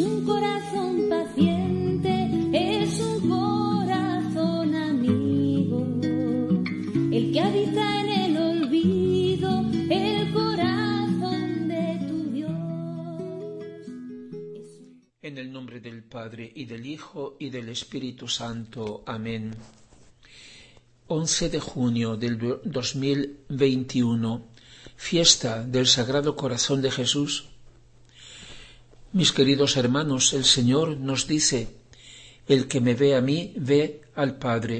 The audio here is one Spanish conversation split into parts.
Es un corazón paciente, es un corazón amigo, el que habita en el olvido, el corazón de tu Dios. En el nombre del Padre y del Hijo y del Espíritu Santo. Amén. 11 de junio del 2021, fiesta del Sagrado Corazón de Jesús mis queridos hermanos, el Señor nos dice, el que me ve a mí, ve al Padre.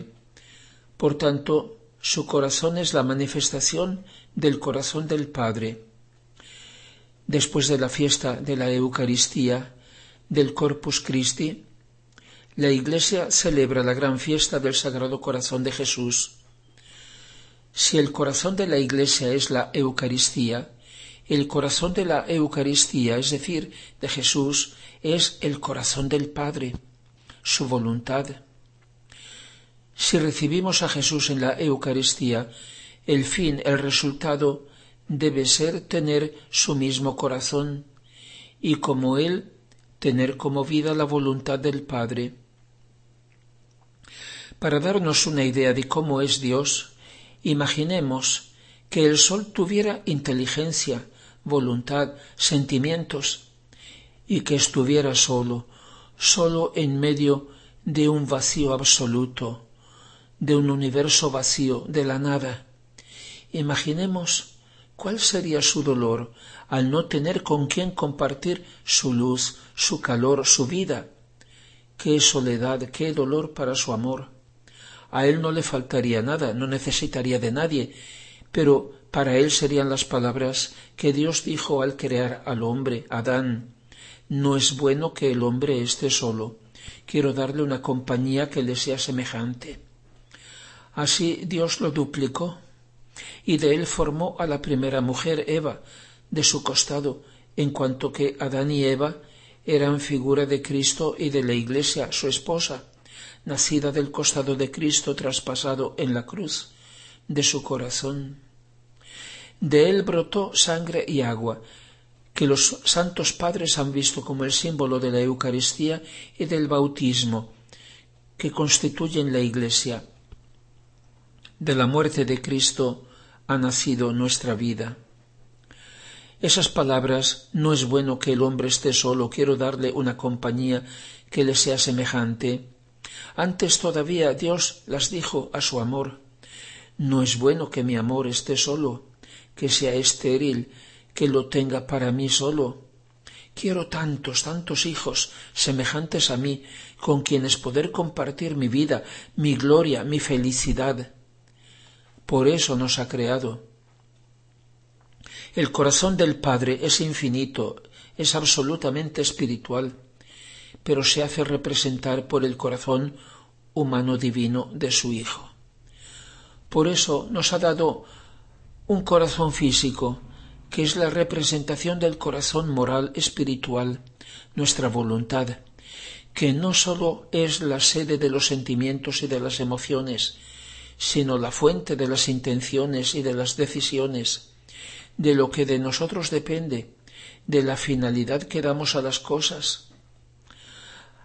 Por tanto, su corazón es la manifestación del corazón del Padre. Después de la fiesta de la Eucaristía, del Corpus Christi, la Iglesia celebra la gran fiesta del Sagrado Corazón de Jesús. Si el corazón de la Iglesia es la Eucaristía, el corazón de la Eucaristía, es decir, de Jesús, es el corazón del Padre, su voluntad. Si recibimos a Jesús en la Eucaristía, el fin, el resultado, debe ser tener su mismo corazón y como Él, tener como vida la voluntad del Padre. Para darnos una idea de cómo es Dios, imaginemos que el Sol tuviera inteligencia, voluntad, sentimientos, y que estuviera solo, solo en medio de un vacío absoluto, de un universo vacío, de la nada. Imaginemos cuál sería su dolor al no tener con quien compartir su luz, su calor, su vida. Qué soledad, qué dolor para su amor. A él no le faltaría nada, no necesitaría de nadie, pero para él serían las palabras que Dios dijo al crear al hombre, Adán, no es bueno que el hombre esté solo, quiero darle una compañía que le sea semejante. Así Dios lo duplicó, y de él formó a la primera mujer, Eva, de su costado, en cuanto que Adán y Eva eran figura de Cristo y de la Iglesia, su esposa, nacida del costado de Cristo traspasado en la cruz de su corazón de él brotó sangre y agua, que los santos padres han visto como el símbolo de la Eucaristía y del bautismo, que constituyen la Iglesia. De la muerte de Cristo ha nacido nuestra vida. Esas palabras no es bueno que el hombre esté solo, quiero darle una compañía que le sea semejante. Antes todavía Dios las dijo a su amor. No es bueno que mi amor esté solo, que sea estéril, que lo tenga para mí solo. Quiero tantos, tantos hijos semejantes a mí, con quienes poder compartir mi vida, mi gloria, mi felicidad. Por eso nos ha creado. El corazón del Padre es infinito, es absolutamente espiritual, pero se hace representar por el corazón humano divino de su Hijo. Por eso nos ha dado un corazón físico, que es la representación del corazón moral espiritual, nuestra voluntad, que no sólo es la sede de los sentimientos y de las emociones, sino la fuente de las intenciones y de las decisiones, de lo que de nosotros depende, de la finalidad que damos a las cosas.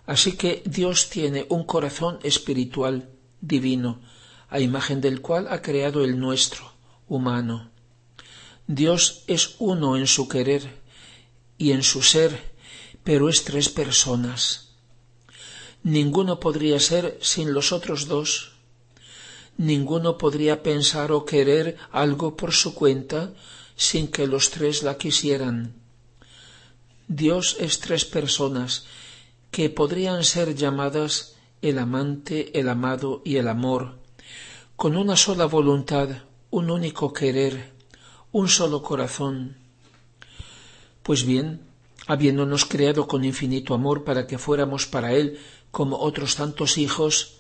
Así que Dios tiene un corazón espiritual divino, a imagen del cual ha creado el nuestro humano. Dios es uno en su querer y en su ser, pero es tres personas. Ninguno podría ser sin los otros dos. Ninguno podría pensar o querer algo por su cuenta sin que los tres la quisieran. Dios es tres personas que podrían ser llamadas el amante, el amado y el amor, con una sola voluntad, un único querer, un solo corazón. Pues bien, habiéndonos creado con infinito amor para que fuéramos para Él como otros tantos hijos,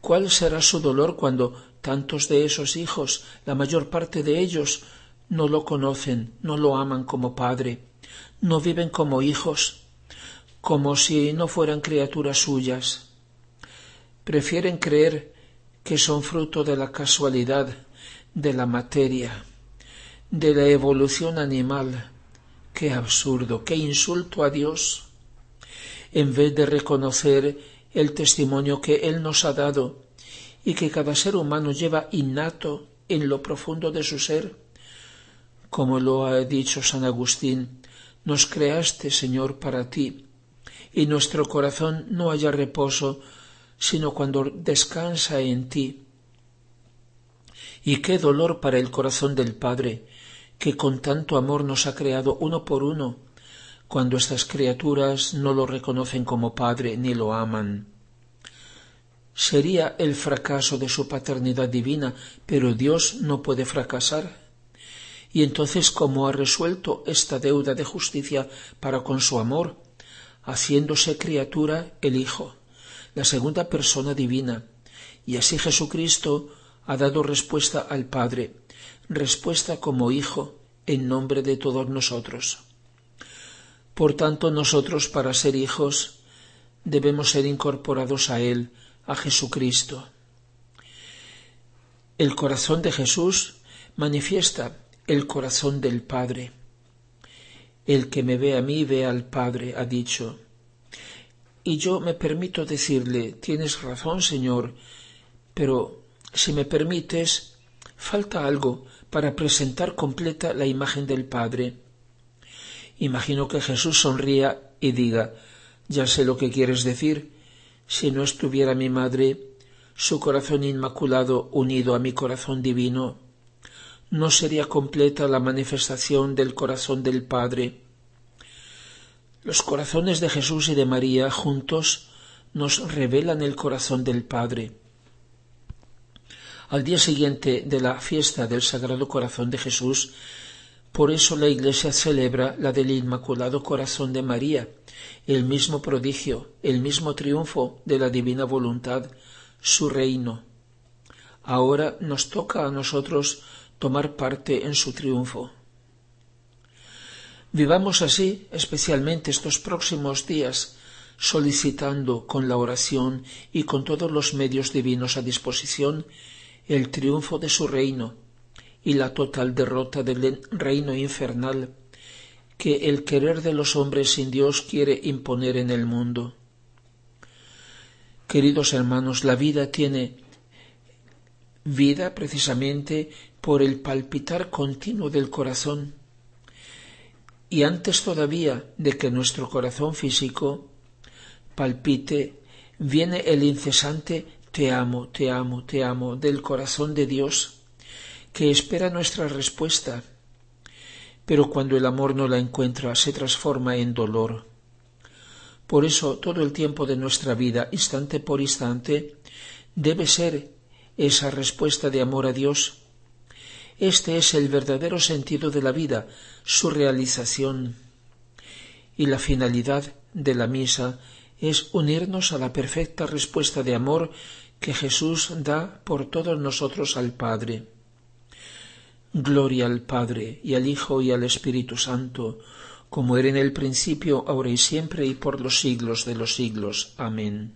¿cuál será su dolor cuando tantos de esos hijos, la mayor parte de ellos, no lo conocen, no lo aman como Padre, no viven como hijos, como si no fueran criaturas suyas? Prefieren creer que son fruto de la casualidad, de la materia, de la evolución animal. Qué absurdo, qué insulto a Dios. En vez de reconocer el testimonio que Él nos ha dado y que cada ser humano lleva innato en lo profundo de su ser, como lo ha dicho San Agustín, nos creaste, Señor, para ti, y nuestro corazón no haya reposo, sino cuando descansa en ti y qué dolor para el corazón del Padre, que con tanto amor nos ha creado uno por uno, cuando estas criaturas no lo reconocen como Padre ni lo aman. Sería el fracaso de su paternidad divina, pero Dios no puede fracasar. Y entonces, ¿cómo ha resuelto esta deuda de justicia para con su amor? Haciéndose criatura el Hijo, la segunda persona divina. Y así Jesucristo ha dado respuesta al Padre, respuesta como Hijo en nombre de todos nosotros. Por tanto, nosotros para ser hijos debemos ser incorporados a Él, a Jesucristo. El corazón de Jesús manifiesta el corazón del Padre. El que me ve a mí ve al Padre, ha dicho. Y yo me permito decirle, tienes razón, Señor, pero si me permites, falta algo para presentar completa la imagen del Padre. Imagino que Jesús sonría y diga Ya sé lo que quieres decir. Si no estuviera mi madre, su corazón inmaculado unido a mi corazón divino, no sería completa la manifestación del corazón del Padre. Los corazones de Jesús y de María juntos nos revelan el corazón del Padre al día siguiente de la fiesta del Sagrado Corazón de Jesús, por eso la Iglesia celebra la del Inmaculado Corazón de María, el mismo prodigio, el mismo triunfo de la divina voluntad, su reino. Ahora nos toca a nosotros tomar parte en su triunfo. Vivamos así, especialmente estos próximos días, solicitando con la oración y con todos los medios divinos a disposición el triunfo de su reino y la total derrota del reino infernal que el querer de los hombres sin Dios quiere imponer en el mundo. Queridos hermanos, la vida tiene vida precisamente por el palpitar continuo del corazón. Y antes todavía de que nuestro corazón físico palpite, viene el incesante te amo, te amo, te amo del corazón de Dios, que espera nuestra respuesta. Pero cuando el amor no la encuentra, se transforma en dolor. Por eso todo el tiempo de nuestra vida, instante por instante, debe ser esa respuesta de amor a Dios. Este es el verdadero sentido de la vida, su realización. Y la finalidad de la misa es unirnos a la perfecta respuesta de amor que Jesús da por todos nosotros al Padre. Gloria al Padre y al Hijo y al Espíritu Santo, como era en el principio, ahora y siempre y por los siglos de los siglos. Amén.